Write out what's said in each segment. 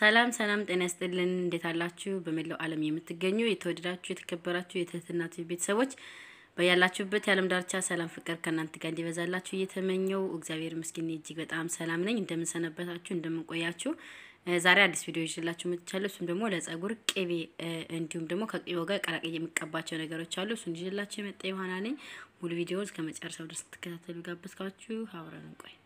ሰላም ሰላም፣ ጤና ይስጥልን። እንዴት አላችሁ? በመላው ዓለም የምትገኙ የተወደዳችሁ የተከበራችሁ የትህትናቱ ቤተሰቦች በያላችሁበት የዓለም ዳርቻ ሰላም ፍቅር ከእናንተ ጋር እንዲበዛላችሁ እየተመኘው እግዚአብሔር ምስኪን እጅግ በጣም ሰላም ነኝ። እንደምንሰነበታችሁ እንደምንቆያችሁ። ዛሬ አዲስ ቪዲዮ ይዤላችሁ መጥቻለሁ። እሱም ደግሞ ለጸጉር ቅቤ እንዲሁም ደግሞ ከቅቤው ጋር ቀላቅዬ የምቀባቸው ነገሮች አሉ። እሱን ይዤላችሁ የመጣ ዮሐና ነኝ። ሙሉ ቪዲዮውን እስከ መጨረሻው ድረስ ትከታተሉ ጋበዝኳችሁ። አብረን እንቆይ።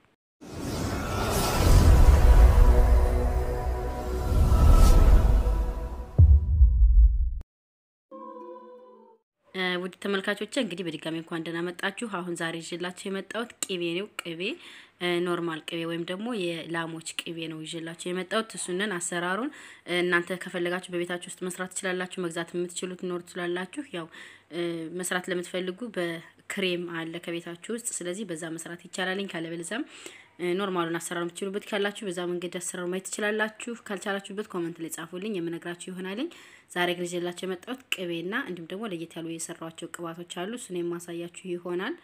ውድ ተመልካቾች እንግዲህ በድጋሚ እንኳን ደህና መጣችሁ። አሁን ዛሬ ይዤላችሁ የመጣሁት ቅቤ ነው። ቅቤ ኖርማል ቅቤ ወይም ደግሞ የላሞች ቅቤ ነው ይዤላችሁ የመጣሁት። እሱንን አሰራሩን እናንተ ከፈለጋችሁ በቤታችሁ ውስጥ መስራት ትችላላችሁ። መግዛት የምትችሉት ኖር ትችላላችሁ። ያው መስራት ለምትፈልጉ በክሬም አለ ከቤታችሁ ውስጥ፣ ስለዚህ በዛ መስራት ይቻላልኝ ካለበለዚያም ኖርማሉን አሰራር የምትችሉበት ካላችሁ በዛ መንገድ አሰራሩ ማየት ትችላላችሁ። ካልቻላችሁበት ኮመንት ላይ ጻፉልኝ፣ የምነግራችሁ ይሆናልኝ። ዛሬ ግን ይዤላችሁ የመጣሁት ቅቤና እንዲሁም ደግሞ ለየት ያሉ የሰራኋቸው ቅባቶች አሉ። እሱን የማሳያችሁ ይሆናል።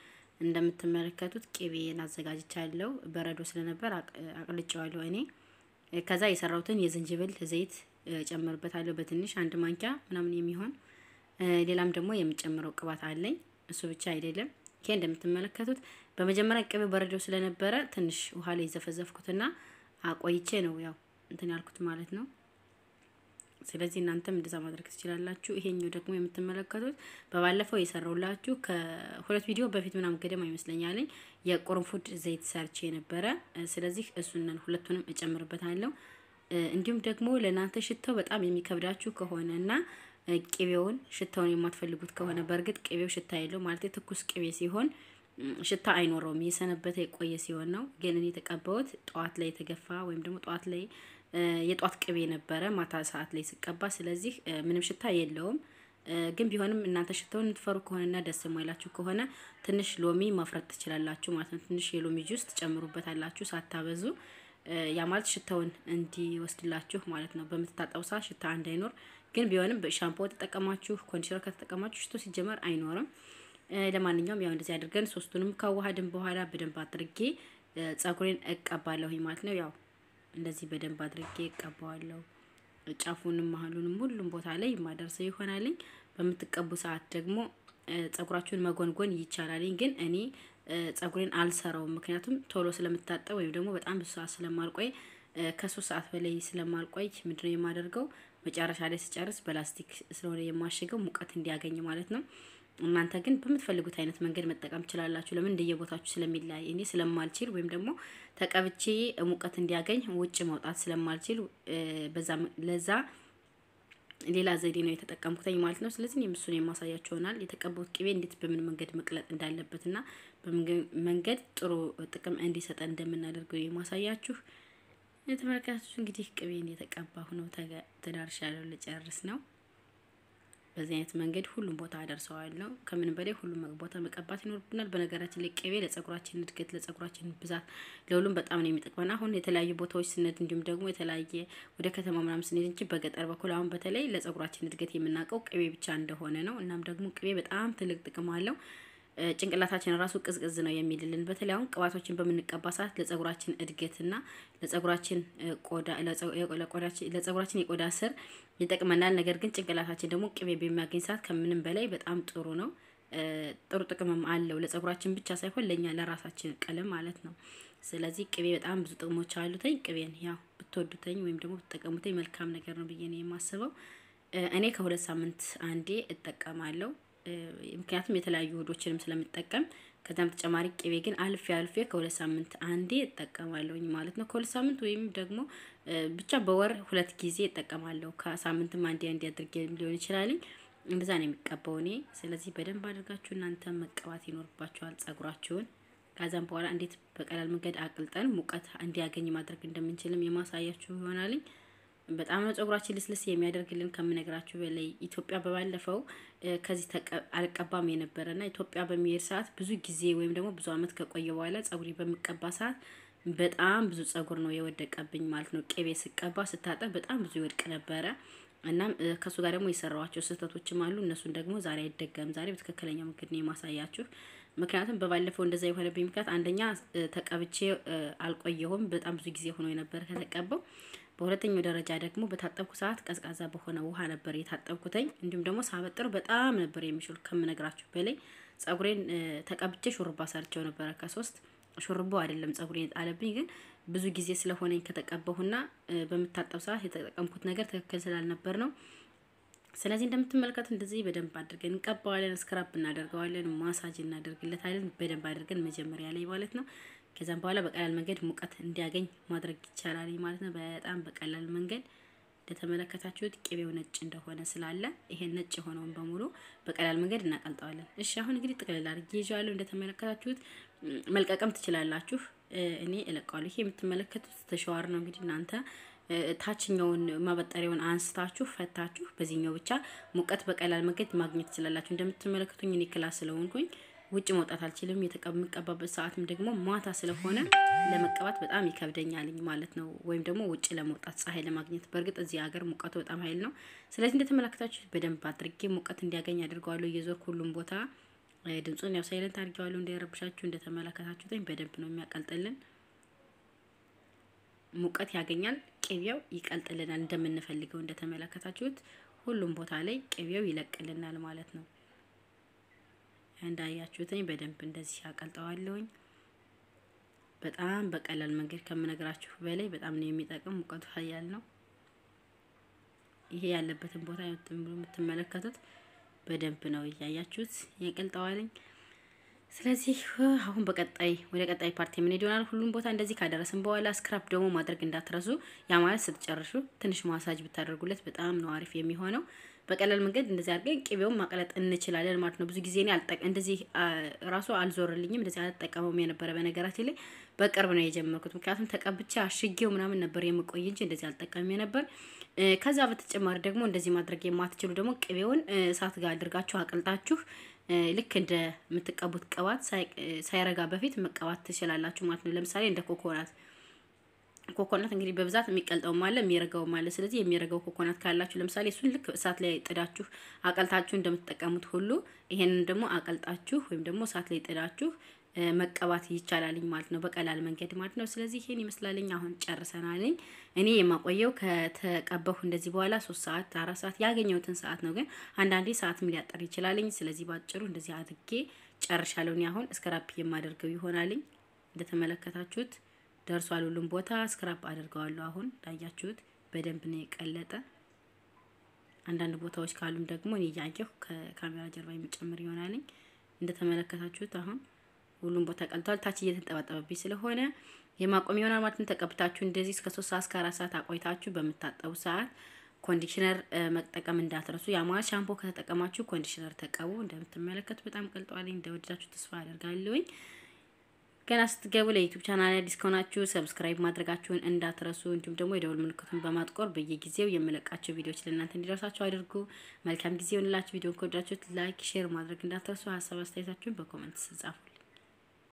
እንደምትመለከቱት ቅቤን አዘጋጅቻለሁ። በረዶ ስለነበር አቅልጬዋለሁ እኔ። ከዛ የሰራሁትን የዝንጅብል ዘይት ጨምርበታለሁ በትንሽ አንድ ማንኪያ ምናምን የሚሆን ሌላም ደግሞ የምጨምረው ቅባት አለኝ። እሱ ብቻ አይደለም። ይሄ እንደምትመለከቱት በመጀመሪያ ቅቤ በረዶ ስለነበረ ትንሽ ውሃ ላይ ዘፈዘፍኩትና አቆይቼ ነው ያው እንትን ያልኩት ማለት ነው። ስለዚህ እናንተም እንደዛ ማድረግ ትችላላችሁ። ይሄኛው ደግሞ የምትመለከቱት በባለፈው የሰራውላችሁ ከሁለት ቪዲዮ በፊት ምናምን ገደማ ይመስለኛለኝ የቅርንፉድ ዘይት ሰርቼ የነበረ ስለዚህ እሱንን ሁለቱንም እጨምርበታለሁ። እንዲሁም ደግሞ ለእናንተ ሽታው በጣም የሚከብዳችሁ ከሆነ እና ቅቤውን ሽታውን የማትፈልጉት ከሆነ በእርግጥ ቅቤው ሽታ የለው ማለት ትኩስ ቅቤ ሲሆን ሽታ አይኖረውም። የሰነበተ የቆየ ሲሆን ነው። ግን እኔ የተቀባሁት ጠዋት ላይ የተገፋ ወይም ደግሞ ጠዋት ላይ የጠዋት ቅቤ ነበረ ማታ ሰዓት ላይ ስቀባ፣ ስለዚህ ምንም ሽታ የለውም። ግን ቢሆንም እናንተ ሽታውን የምትፈሩ ከሆነና ደስ የማይላችሁ ከሆነ ትንሽ ሎሚ ማፍረጥ ትችላላችሁ ማለት ነው። ትንሽ የሎሚ ጁስ ትጨምሩበታላችሁ ሳታበዙ። ያ ማለት ሽታውን እንዲወስድላችሁ ማለት ነው። በምትታጠቡ ሰዓት ሽታ እንዳይኖር ግን ቢሆንም ሻምፖ ተጠቀማችሁ ኮንዲሽነር ከተጠቀማችሁ ሽቶ ሲጀመር አይኖርም። ለማንኛውም ያው እንደዚህ አድርገን ሶስቱንም ካዋሃድን በኋላ በደንብ አድርጌ ጸጉሬን እቀባለሁኝ ማለት ነው። ያው እንደዚህ በደንብ አድርጌ እቀባዋለሁ። ጫፉንም መሀሉንም ሁሉም ቦታ ላይ የማደርሰው ይሆናልኝ። በምትቀቡ ሰዓት ደግሞ ጸጉራችሁን መጎንጎን ይቻላልኝ። ግን እኔ ጸጉሬን አልሰራውም፣ ምክንያቱም ቶሎ ስለምታጠብ ወይም ደግሞ በጣም ብዙ ሰዓት ስለማልቆይ ከሶስት ሰዓት በላይ ስለማልቆይ ምንድነው የማደርገው መጨረሻ ላይ ስጨርስ በላስቲክ ስለሆነ የማሸገው ሙቀት እንዲያገኝ ማለት ነው። እናንተ ግን በምትፈልጉት አይነት መንገድ መጠቀም ትችላላችሁ። ለምን እንደየቦታችሁ ስለሚለያይ እኔ ስለማልችል ወይም ደግሞ ተቀብቼ ሙቀት እንዲያገኝ ውጭ መውጣት ስለማልችል በዛ ለዛ ሌላ ዘዴ ነው የተጠቀምኩትኝ ማለት ነው። ስለዚህ እኔም እሱን የማሳያቸው ይሆናል። የተቀባሁት ቅቤ እንዴት በምን መንገድ መቅለጥ እንዳለበትና በምን መንገድ ጥሩ ጥቅም እንዲሰጠን እንደምናደርገው የማሳያችሁ የተመለከታችሁ እንግዲህ ቅቤን የተቀባሁ ነው። ተዳርሻለሁ ልጨርስ ነው። በዚህ አይነት መንገድ ሁሉም ቦታ አደርሰዋለሁ። ከምንም በላይ ሁሉም ቦታ መቀባት ይኖርብናል። በነገራችን ላይ ቅቤ ለጸጉራችን እድገት፣ ለጸጉራችን ብዛት፣ ለሁሉም በጣም ነው የሚጠቅመን። አሁን የተለያዩ ቦታዎች ስንሄድ እንዲሁም ደግሞ የተለያየ ወደ ከተማ ምናምን ስንሄድ እንጂ በገጠር በኩል አሁን በተለይ ለጸጉራችን እድገት የምናውቀው ቅቤ ብቻ እንደሆነ ነው። እናም ደግሞ ቅቤ በጣም ትልቅ ጥቅም አለው። ጭንቅላታችን ራሱ ቅዝቅዝ ነው የሚልልን። በተለይ አሁን ቅባቶችን በምንቀባ ሰዓት ለጸጉራችን እድገትና ለጸጉራችን ቆዳ ለጸጉራችን የቆዳ ስር ይጠቅመናል። ነገር ግን ጭንቅላታችን ደግሞ ቅቤ በሚያገኝ ሰዓት ከምንም በላይ በጣም ጥሩ ነው። ጥሩ ጥቅምም አለው ለጸጉራችን ብቻ ሳይሆን ለእኛ ለራሳችን ቀለም ማለት ነው። ስለዚህ ቅቤ በጣም ብዙ ጥቅሞች አሉተኝ። ቅቤን ያው ብትወዱተኝ ወይም ደግሞ ብትጠቀሙተኝ መልካም ነገር ነው ብዬ ነው የማስበው። እኔ ከሁለት ሳምንት አንዴ እጠቀማለሁ። ምክንያቱም የተለያዩ ውህዶችንም ስለምጠቀም ከዛም በተጨማሪ ቅቤ ግን አልፌ አልፌ ከሁለት ሳምንት አንዴ እጠቀማለሁኝ ማለት ነው። ከሁለት ሳምንት ወይም ደግሞ ብቻ በወር ሁለት ጊዜ እጠቀማለሁ። ከሳምንትም አንዴ አንዴ አድርጌ ሊሆን ይችላልኝ። እንደዛ ነው የሚቀባው እኔ። ስለዚህ በደንብ አድርጋችሁ እናንተ መቀባት ይኖርባችኋል ጸጉራችሁን። ከዛም በኋላ እንዴት በቀላል መንገድ አቅልጠን ሙቀት እንዲያገኝ ማድረግ እንደምንችልም የማሳያችሁ ይሆናልኝ። በጣም ነው ጸጉራችን ልስልስ የሚያደርግልን ከምነግራችሁ በላይ። ኢትዮጵያ በባለፈው ከዚህ አልቀባም የነበረ ና ኢትዮጵያ በሚሄድ ሰዓት ብዙ ጊዜ ወይም ደግሞ ብዙ አመት ከቆየ በኋላ ጸጉሪ በምቀባ ሰዓት በጣም ብዙ ጸጉር ነው የወደቀብኝ ማለት ነው። ቅቤ ስቀባ ስታጠብ በጣም ብዙ ይወድቅ ነበረ። እናም ከእሱ ጋር ደግሞ የሰራዋቸው ስህተቶችም አሉ። እነሱን ደግሞ ዛሬ አይደገም። ዛሬ በትክክለኛ መንገድ ነው የማሳያችሁ። ምክንያቱም በባለፈው እንደዛ የሆነብኝ ምክንያት አንደኛ ተቀብቼ አልቆየሁም። በጣም ብዙ ጊዜ ሆኖ የነበረ ከተቀባው በሁለተኛው ደረጃ ደግሞ በታጠብኩ ሰዓት ቀዝቃዛ በሆነ ውሃ ነበር የታጠብኩተኝ። እንዲሁም ደግሞ ሳበጥር በጣም ነበር የሚችል ከምነግራችሁ በላይ ጸጉሬን ተቀብቼ ሹርባ ሰርቸው ነበረ። ከሶስት ሹርባው አይደለም ጸጉሬን የጣለብኝ፣ ግን ብዙ ጊዜ ስለሆነኝ ከተቀበሁና በምታጠብ ሰዓት የተጠቀምኩት ነገር ትክክል ስላልነበር ነው። ስለዚህ እንደምትመለከቱ እንደዚህ በደንብ አድርገን እንቀባዋለን፣ ስክራብ እናደርገዋለን፣ ማሳጅ እናደርግለታለን። በደንብ አድርገን መጀመሪያ ላይ ማለት ነው። ከዛም በኋላ በቀላል መንገድ ሙቀት እንዲያገኝ ማድረግ ይቻላል ማለት ነው። በጣም በቀላል መንገድ እንደተመለከታችሁት ቅቤው ነጭ እንደሆነ ስላለ ይሄን ነጭ የሆነውን በሙሉ በቀላል መንገድ እናቀልጠዋለን። እሺ አሁን እንግዲህ ጥቅልል አድርጌ ይዤዋለሁ። እንደተመለከታችሁት መልቀቅም ትችላላችሁ። እኔ እለቀዋለሁ። ይሄ የምትመለከቱት ተሸዋር ነው። እንግዲህ እናንተ ታችኛውን ማበጠሪያውን አንስታችሁ ፈታችሁ በዚህኛው ብቻ ሙቀት በቀላል መንገድ ማግኘት ትችላላችሁ። እንደምትመለከቱኝ እኔ ክላስ ስለሆንኩኝ ውጭ መውጣት አልችልም። የምቀባበት ሰዓትም ደግሞ ማታ ስለሆነ ለመቀባት በጣም ይከብደኛልኝ ማለት ነው። ወይም ደግሞ ውጭ ለመውጣት ፀሐይ ለማግኘት በእርግጥ እዚህ ሀገር ሙቀቱ በጣም ኃይል ነው። ስለዚህ እንደተመለከታችሁ በደንብ አድርጌ ሙቀት እንዲያገኝ አድርገዋለሁ። እየዞርኩ ሁሉም ቦታ ድምፁን ያው ሳይለንት አድርጌዋለሁ እንዳይረብሻችሁ። እንደተመለከታችሁትኝ በደንብ ነው የሚያቀልጥልን፣ ሙቀት ያገኛል። ቅቤው ይቀልጥልናል እንደምንፈልገው። እንደተመለከታችሁት ሁሉም ቦታ ላይ ቅቤው ይለቅልናል ማለት ነው። እንዳያችሁትኝ በደንብ እንደዚህ አቀልጠዋለሁኝ። በጣም በቀላል መንገድ ከምነግራችሁ በላይ በጣም ነው የሚጠቅም። ሙቀቱ ኃያል ነው። ይሄ ያለበትን ቦታ የምትመለከቱት በደንብ ነው እያያችሁት ያቀልጠዋለኝ። ስለዚህ አሁን በቀጣይ ወደ ቀጣይ ፓርቲ ምን ይሆናል? ሁሉም ቦታ እንደዚህ ካደረስን በኋላ ስክራፕ ደግሞ ማድረግ እንዳትረሱ። ያ ማለት ስትጨርሹ ትንሽ ማሳጅ ብታደርጉለት በጣም ነው አሪፍ የሚሆነው። በቀላል መንገድ እንደዚህ አድርገን ቅቤውን ማቅለጥ እንችላለን ማለት ነው። ብዙ ጊዜ እኔ እንደዚህ ራሱ አልዞርልኝም፣ እንደዚህ አልጠቀመውም የነበረ በነገራችን ላይ በቅርብ ነው የጀመርኩት። ምክንያቱም ተቀብቻ አሽጌው ምናምን ነበር የምቆይ እንጂ እንደዚህ አልጠቀምም የነበር። ከዛ በተጨማሪ ደግሞ እንደዚህ ማድረግ የማትችሉ ደግሞ ቅቤውን እሳት ጋር አድርጋችሁ አቅልጣችሁ ልክ እንደምትቀቡት ቅባት ሳይረጋ በፊት መቀባት ትችላላችሁ ማለት ነው። ለምሳሌ እንደ ኮኮናት ኮኮናት እንግዲህ በብዛት የሚቀልጠው አለ የሚረጋውም አለ። ስለዚህ የሚረጋው ኮኮናት ካላችሁ ለምሳሌ እሱን ልክ እሳት ላይ ጥዳችሁ አቀልጣችሁ እንደምትጠቀሙት ሁሉ ይሄንን ደግሞ አቀልጣችሁ ወይም ደግሞ እሳት ላይ ጥዳችሁ መቀባት ይቻላልኝ ማለት ነው፣ በቀላል መንገድ ማለት ነው። ስለዚህ ይሄን ይመስላልኝ። አሁን ጨርሰናልኝ። እኔ የማቆየው ከተቀበሁ እንደዚህ በኋላ ሶስት ሰዓት አራት ሰዓት ያገኘሁትን ሰዓት ነው። ግን አንዳንዴ ሰዓትም ሊያጠር ይችላልኝ። ስለዚህ ባጭሩ እንደዚህ አድርጌ ጨርሻለሁኝ። አሁን እስከራፕ የማደርገው ይሆናልኝ እንደተመለከታችሁት ደርሷል። ሁሉም ቦታ ስክራፕ አድርገዋለሁ። አሁን እንዳያችሁት በደንብ ነው የቀለጠ። አንዳንድ ቦታዎች ካሉም ደግሞ እኔ እያየሁ ከካሜራ ጀርባ የሚጨምር ይሆናልኝ። እንደተመለከታችሁት አሁን ሁሉም ቦታ ቀልቷል። ታች እየተንጠባጠበብኝ ስለሆነ የማቆም ይሆናል ማለት ነው። ተቀብታችሁ እንደዚህ እስከ ሶስት ሰዓት እስከ አራት ሰዓት አቆይታችሁ በምታጠቡ ሰዓት ኮንዲሽነር መጠቀም እንዳትረሱ። ያ ሻምፖ ከተጠቀማችሁ ኮንዲሽነር ተቀቡ። እንደምትመለከቱ በጣም ቀልጧልኝ። እንደወደዳችሁ ተስፋ አደርጋለሁኝ። ገና ስትገቡ ለዩቱብ ቻናል አዲስ ከሆናችሁ ሰብስክራይብ ማድረጋችሁን እንዳትረሱ፣ እንዲሁም ደግሞ የደውል ምልክቱን በማጥቆር በየጊዜው የምለቃቸው ቪዲዮዎች ለእናንተ እንዲደርሳችሁ አድርጉ። መልካም ጊዜ ሆንላችሁ። ቪዲዮን ከወዳችሁት ላይክ፣ ሼር ማድረግ እንዳትረሱ። ሀሳብ አስተያየታችሁን በኮመንት ጻፉ።